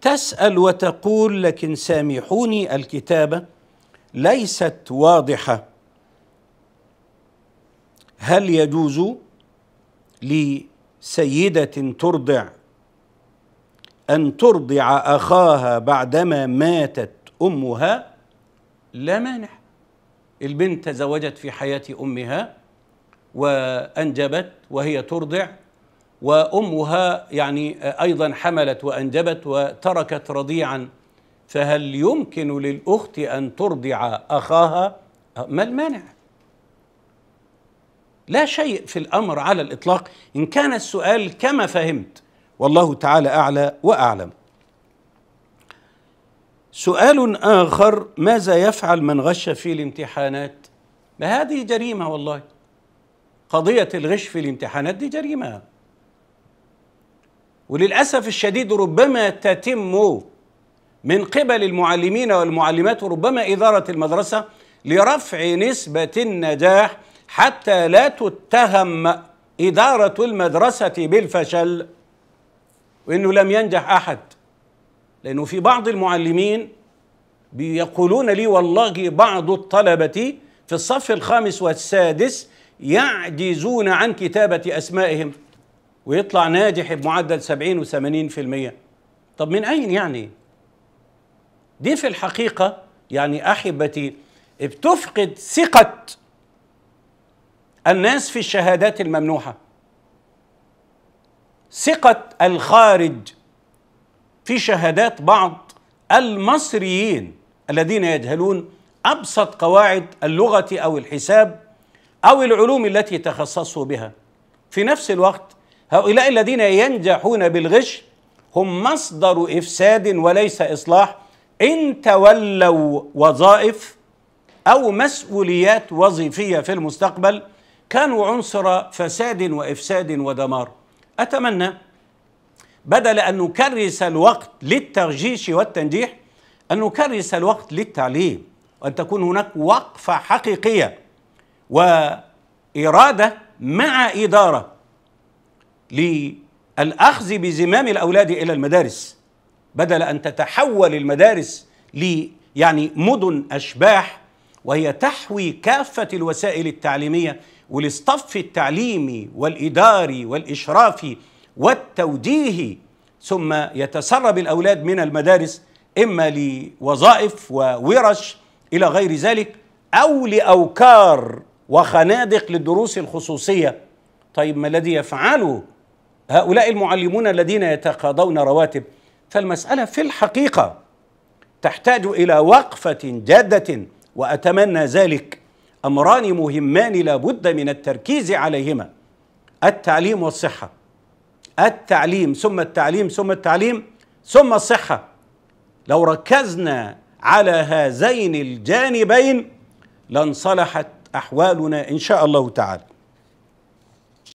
تسأل وتقول لكن سامحوني الكتابة ليست واضحة هل يجوز لسيدة ترضع أن ترضع أخاها بعدما ماتت أمها لا مانع البنت تزوجت في حياة أمها وأنجبت وهي ترضع وامها يعني ايضا حملت وانجبت وتركت رضيعا فهل يمكن للاخت ان ترضع اخاها ما المانع لا شيء في الامر على الاطلاق ان كان السؤال كما فهمت والله تعالى اعلى واعلم سؤال اخر ماذا يفعل من غش في الامتحانات ما هذه جريمه والله قضيه الغش في الامتحانات دي جريمه وللأسف الشديد ربما تتم من قبل المعلمين والمعلمات وربما إدارة المدرسة لرفع نسبة النجاح حتى لا تتهم إدارة المدرسة بالفشل وإنه لم ينجح أحد لأنه في بعض المعلمين بيقولون لي والله بعض الطلبة في الصف الخامس والسادس يعجزون عن كتابة أسمائهم ويطلع ناجح بمعدل 70 و80% طب من أين يعني؟ دي في الحقيقة يعني أحبتي بتفقد ثقة الناس في الشهادات الممنوحة ثقة الخارج في شهادات بعض المصريين الذين يجهلون أبسط قواعد اللغة أو الحساب أو العلوم التي تخصصوا بها في نفس الوقت هؤلاء الذين ينجحون بالغش هم مصدر إفساد وليس إصلاح إن تولوا وظائف أو مسؤوليات وظيفية في المستقبل كانوا عنصر فساد وإفساد ودمار أتمنى بدل أن نكرس الوقت للتغجيش والتنجيح أن نكرس الوقت للتعليم وأن تكون هناك وقفة حقيقية وإرادة مع إدارة للأخذ بزمام الأولاد إلى المدارس بدل أن تتحول المدارس ل يعني مدن أشباح وهي تحوي كافة الوسائل التعليمية والاصطف التعليمي والإداري والإشرافي والتوجيهي ثم يتسرب الأولاد من المدارس إما لوظائف وورش إلى غير ذلك أو لأوكار وخنادق للدروس الخصوصية طيب ما الذي يفعله هؤلاء المعلمون الذين يتقاضون رواتب فالمسألة في الحقيقة تحتاج إلى وقفة جادة وأتمنى ذلك أمران مهمان لابد من التركيز عليهما التعليم والصحة التعليم ثم التعليم ثم التعليم ثم الصحة لو ركزنا على هذين الجانبين لانصلحت أحوالنا إن شاء الله تعالى